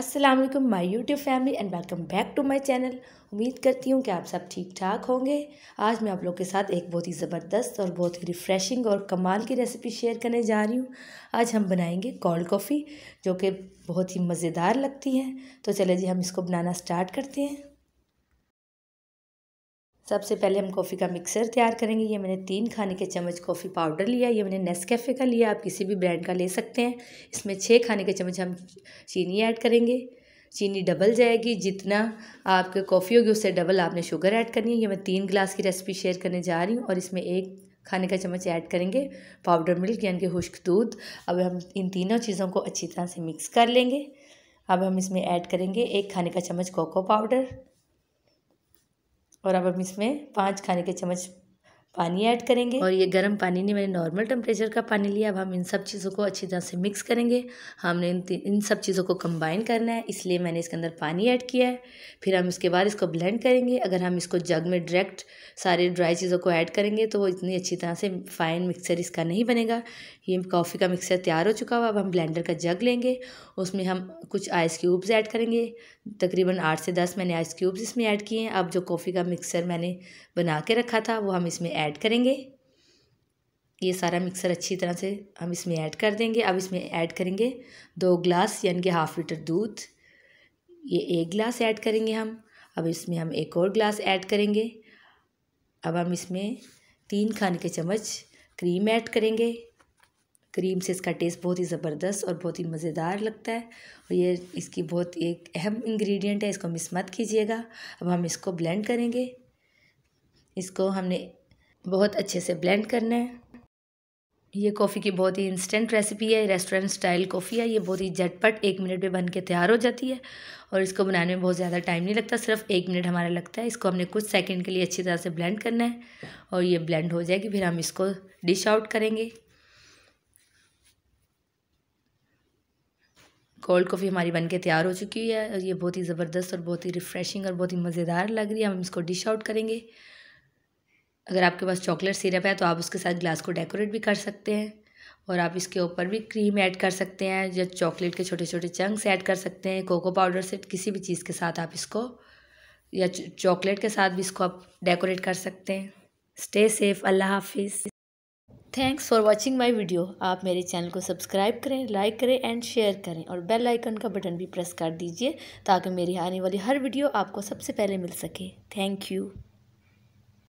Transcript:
अस्सलाम वालेकुम my YouTube family and welcome back to my channel उम्मीद करती हूँ कि आप सब ठीक ठाक होंगे आज मैं आप लोग के साथ एक बहुत ही ज़बरदस्त और बहुत ही रिफ़्रेशिंग और कमाल की रेसिपी शेयर करने जा रही हूँ आज हम बनाएंगे कोल्ड कॉफ़ी जो कि बहुत ही मज़ेदार लगती है तो चले जी हम इसको बनाना स्टार्ट करते हैं सबसे पहले हम कॉफ़ी का मिक्सर तैयार करेंगे ये मैंने तीन खाने के चम्मच कॉफ़ी पाउडर लिया ये मैंने नेस कैफ़े का लिया आप किसी भी ब्रांड का ले सकते हैं इसमें छः खाने के चम्मच हम चीनी ऐड करेंगे चीनी डबल जाएगी जितना आपके कॉफ़ी होगी उससे डबल आपने शुगर ऐड करनी है ये मैं तीन गिलास की रेसिपी शेयर करने जा रही हूँ और इसमें एक खाने का चम्मच ऐड करेंगे पाउडर मिल्क यानी कि खुश्क दूध अब हम इन तीनों चीज़ों को अच्छी तरह से मिक्स कर लेंगे अब हम इसमें ऐड करेंगे एक खाने का चम्मच कोको पाउडर और अब हम इसमें पाँच खाने के चम्मच पानी ऐड करेंगे और ये गर्म पानी नहीं मैंने नॉर्मल टेम्परेचर का पानी लिया अब हम इन सब चीज़ों को अच्छी तरह से मिक्स करेंगे हमने इन इन सब चीज़ों को कंबाइन करना है इसलिए मैंने इसके अंदर पानी ऐड किया है फिर हम इसके बाद इसको ब्लेंड करेंगे अगर हम इसको जग में डायरेक्ट सारे ड्राई चीज़ों को ऐड करेंगे तो वो इतनी अच्छी तरह से फाइन मिक्सर इसका नहीं बनेगा ये कॉफ़ी का मिक्सर तैयार हो चुका हुआ अब हम ब्लेंडर का जग लेंगे उसमें हम कुछ आइस क्यूब्स ऐड करेंगे तकरीबन आठ से दस मैंने आइस क्यूब्स इसमें ऐड किए हैं अब जो कॉफ़ी का मिक्सर मैंने बना के रखा था वो हम इसमें ऐड करेंगे ये सारा मिक्सर अच्छी तरह से हम इसमें ऐड कर देंगे अब इसमें ऐड करेंगे दो ग्लास यानी कि हाफ़ लीटर दूध ये एक गिलास ऐड करेंगे हम अब इसमें हम एक और ग्लास ऐड करेंगे अब हम इसमें तीन खाने के चम्मच क्रीम ऐड करेंगे क्रीम से इसका टेस्ट बहुत ही ज़बरदस्त और बहुत ही मज़ेदार लगता है और ये इसकी बहुत एक अहम इंग्रेडिएंट है इसको मिस मत कीजिएगा अब हम इसको ब्लेंड करेंगे इसको हमने बहुत अच्छे से ब्लेंड करना है ये कॉफ़ी की बहुत ही इंस्टेंट रेसिपी है रेस्टोरेंट स्टाइल कॉफ़ी है ये बहुत ही झटपट एक मिनट में बन के तैयार हो जाती है और इसको बनाने में बहुत ज़्यादा टाइम नहीं लगता सिर्फ एक मिनट हमारा लगता है इसको हमने कुछ सेकंड के लिए अच्छी तरह से ब्लेंड करना है और ये ब्लेंड हो जाएगी फिर हम इसको डिश आउट करेंगे कोल्ड कॉफ़ी हमारी बन के तैयार हो चुकी है और ये बहुत ही ज़बरदस्त और बहुत ही रिफ़्रेशिंग और बहुत ही मज़ेदार लग रही है हम इसको डिश आउट करेंगे अगर आपके पास चॉकलेट सिरप है तो आप उसके साथ ग्लास को डेकोरेट भी कर सकते हैं और आप इसके ऊपर भी क्रीम ऐड कर सकते हैं या चॉकलेट के छोटे छोटे चंक्स ऐड कर सकते हैं कोको पाउडर से किसी भी चीज़ के साथ आप इसको या चॉकलेट के साथ भी इसको आप डेकोरेट कर सकते हैं स्टे सेफ़ अल्लाह हाफिज़ thanks for watching my video आप मेरे चैनल को सब्सक्राइब करें लाइक करें एंड शेयर करें और बेल आइकन का बटन भी प्रेस कर दीजिए ताकि मेरी आने वाली हर वीडियो आपको सबसे पहले मिल सके थैंक यू